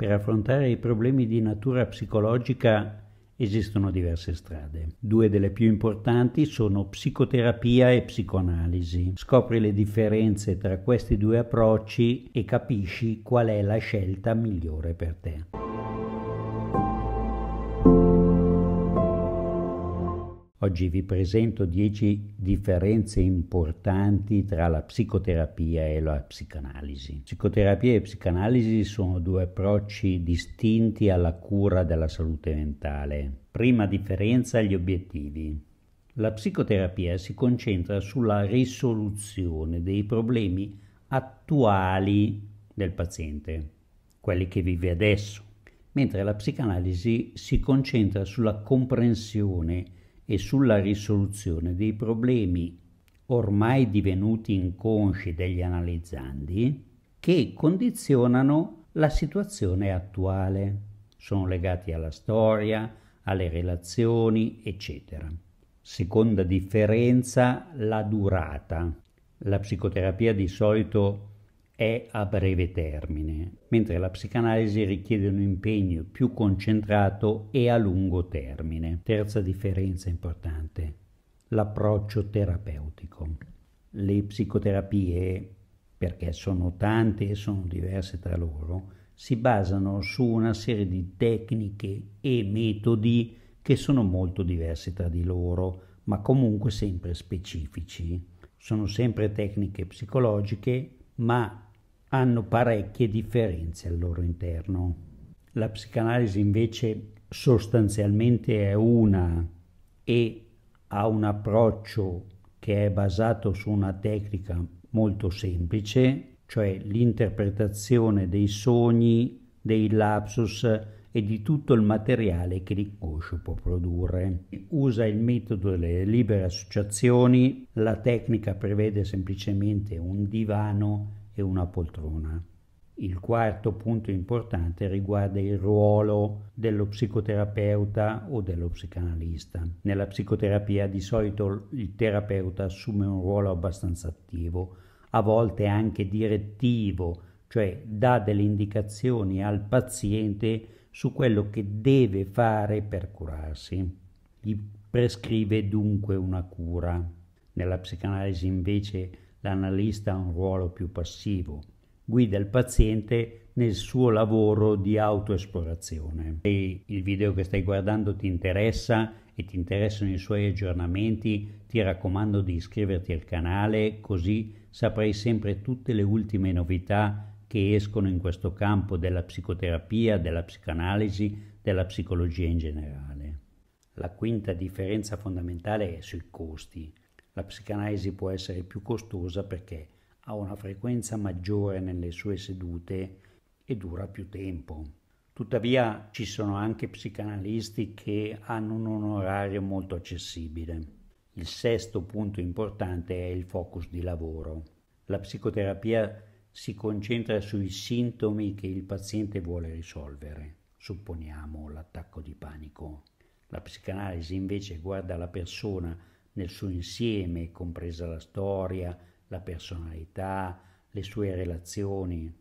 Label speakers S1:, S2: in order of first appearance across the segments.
S1: Per affrontare i problemi di natura psicologica esistono diverse strade. Due delle più importanti sono psicoterapia e psicoanalisi. Scopri le differenze tra questi due approcci e capisci qual è la scelta migliore per te. Oggi vi presento 10 differenze importanti tra la psicoterapia e la psicanalisi. Psicoterapia e psicanalisi sono due approcci distinti alla cura della salute mentale. Prima differenza, gli obiettivi. La psicoterapia si concentra sulla risoluzione dei problemi attuali del paziente, quelli che vive adesso, mentre la psicanalisi si concentra sulla comprensione e sulla risoluzione dei problemi ormai divenuti inconsci degli analizzandi che condizionano la situazione attuale. Sono legati alla storia, alle relazioni, eccetera. Seconda differenza, la durata. La psicoterapia di solito è a breve termine, mentre la psicanalisi richiede un impegno più concentrato e a lungo termine. Terza differenza importante, l'approccio terapeutico. Le psicoterapie, perché sono tante e sono diverse tra loro, si basano su una serie di tecniche e metodi che sono molto diversi tra di loro, ma comunque sempre specifici. Sono sempre tecniche psicologiche, ma hanno parecchie differenze al loro interno. La psicanalisi invece sostanzialmente è una e ha un approccio che è basato su una tecnica molto semplice, cioè l'interpretazione dei sogni, dei lapsus e di tutto il materiale che l'inconscio può produrre. Usa il metodo delle libere associazioni, la tecnica prevede semplicemente un divano e una poltrona. Il quarto punto importante riguarda il ruolo dello psicoterapeuta o dello psicanalista. Nella psicoterapia di solito il terapeuta assume un ruolo abbastanza attivo, a volte anche direttivo, cioè dà delle indicazioni al paziente su quello che deve fare per curarsi. Gli prescrive dunque una cura. Nella psicanalisi invece l'analista ha un ruolo più passivo, guida il paziente nel suo lavoro di autoesplorazione. Se il video che stai guardando ti interessa e ti interessano i suoi aggiornamenti, ti raccomando di iscriverti al canale così saprai sempre tutte le ultime novità che escono in questo campo della psicoterapia, della psicanalisi, della psicologia in generale. La quinta differenza fondamentale è sui costi. La psicanalisi può essere più costosa perché ha una frequenza maggiore nelle sue sedute e dura più tempo. Tuttavia ci sono anche psicanalisti che hanno un onorario molto accessibile. Il sesto punto importante è il focus di lavoro. La psicoterapia si concentra sui sintomi che il paziente vuole risolvere, supponiamo l'attacco di panico. La psicanalisi invece guarda la persona nel suo insieme, compresa la storia, la personalità, le sue relazioni.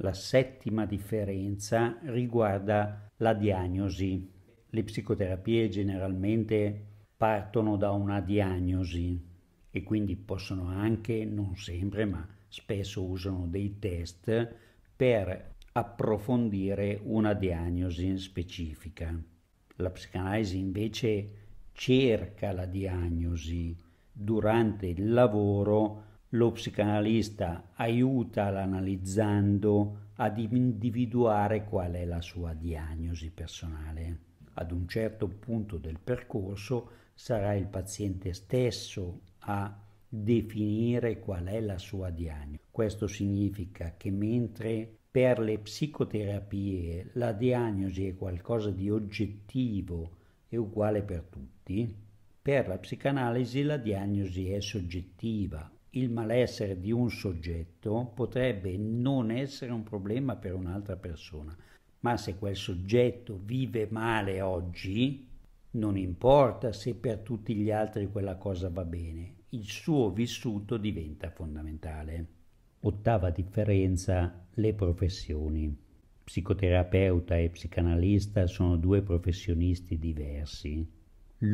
S1: La settima differenza riguarda la diagnosi. Le psicoterapie generalmente partono da una diagnosi e quindi possono anche, non sempre, ma spesso usano dei test per approfondire una diagnosi specifica. La psicanalisi invece cerca la diagnosi durante il lavoro lo psicanalista aiuta l'analizzando ad individuare qual è la sua diagnosi personale. Ad un certo punto del percorso sarà il paziente stesso a definire qual è la sua diagnosi. Questo significa che mentre per le psicoterapie la diagnosi è qualcosa di oggettivo è uguale per tutti, per la psicanalisi la diagnosi è soggettiva. Il malessere di un soggetto potrebbe non essere un problema per un'altra persona, ma se quel soggetto vive male oggi, non importa se per tutti gli altri quella cosa va bene, il suo vissuto diventa fondamentale. Ottava differenza, le professioni. Psicoterapeuta e psicanalista sono due professionisti diversi.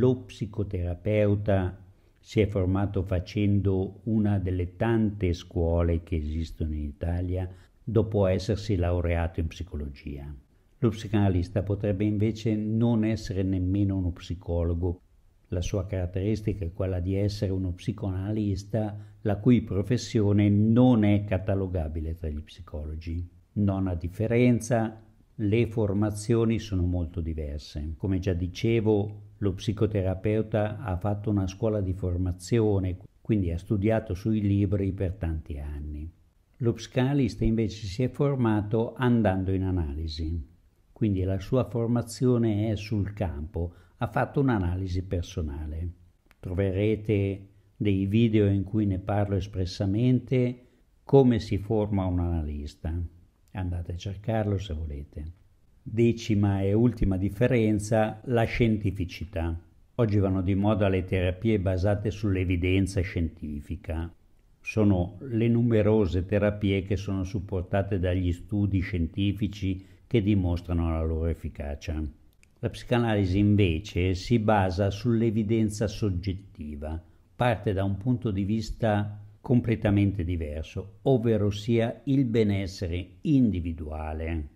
S1: Lo psicoterapeuta si è formato facendo una delle tante scuole che esistono in Italia dopo essersi laureato in psicologia. Lo psicanalista potrebbe invece non essere nemmeno uno psicologo. La sua caratteristica è quella di essere uno psicoanalista la cui professione non è catalogabile tra gli psicologi. Nona differenza, le formazioni sono molto diverse. Come già dicevo, lo psicoterapeuta ha fatto una scuola di formazione, quindi ha studiato sui libri per tanti anni. Lo psicanalista invece si è formato andando in analisi, quindi la sua formazione è sul campo, ha fatto un'analisi personale. Troverete dei video in cui ne parlo espressamente come si forma un analista. Andate a cercarlo se volete. Decima e ultima differenza, la scientificità. Oggi vanno di moda le terapie basate sull'evidenza scientifica. Sono le numerose terapie che sono supportate dagli studi scientifici che dimostrano la loro efficacia. La psicanalisi invece si basa sull'evidenza soggettiva, parte da un punto di vista completamente diverso, ovvero sia il benessere individuale.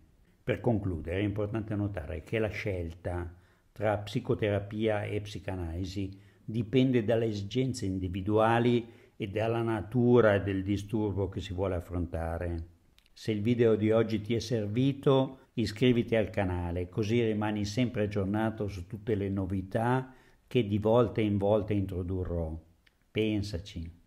S1: Per concludere è importante notare che la scelta tra psicoterapia e psicanalisi dipende dalle esigenze individuali e dalla natura del disturbo che si vuole affrontare. Se il video di oggi ti è servito, iscriviti al canale, così rimani sempre aggiornato su tutte le novità che di volta in volta introdurrò. Pensaci.